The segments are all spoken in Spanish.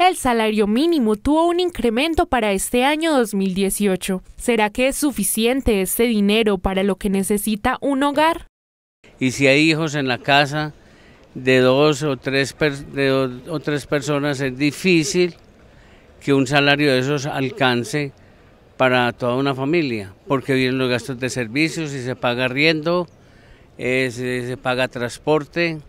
El salario mínimo tuvo un incremento para este año 2018. ¿Será que es suficiente este dinero para lo que necesita un hogar? Y si hay hijos en la casa de dos o tres, personas, es difícil que un salario de esos alcance para toda una familia, porque vienen los gastos de servicios y se paga riendo, eh, se paga transporte,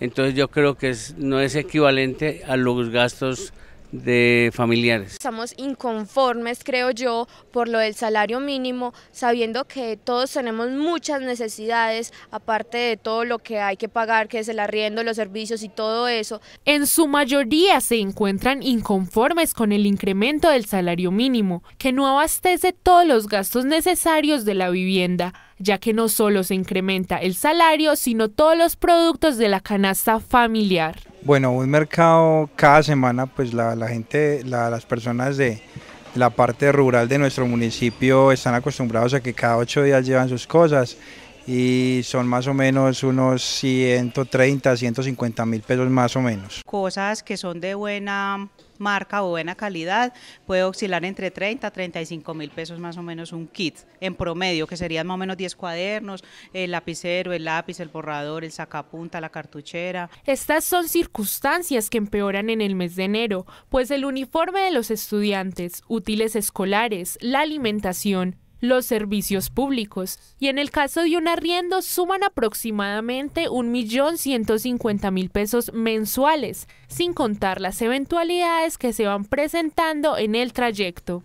entonces yo creo que no es equivalente a los gastos de familiares. Estamos inconformes, creo yo, por lo del salario mínimo, sabiendo que todos tenemos muchas necesidades, aparte de todo lo que hay que pagar, que es el arriendo, los servicios y todo eso. En su mayoría se encuentran inconformes con el incremento del salario mínimo, que no abastece todos los gastos necesarios de la vivienda ya que no solo se incrementa el salario, sino todos los productos de la canasta familiar. Bueno, un mercado cada semana, pues la, gente, las personas de la parte rural de nuestro municipio están acostumbrados a que cada ocho días llevan sus cosas y son más o menos unos 130, 150 mil pesos más o menos. Cosas que son de buena marca o buena calidad puede oscilar entre 30 a 35 mil pesos más o menos un kit en promedio, que serían más o menos 10 cuadernos, el lapicero, el lápiz, el borrador, el sacapunta, la cartuchera. Estas son circunstancias que empeoran en el mes de enero, pues el uniforme de los estudiantes, útiles escolares, la alimentación, los servicios públicos y en el caso de un arriendo suman aproximadamente 1.150.000 pesos mensuales, sin contar las eventualidades que se van presentando en el trayecto.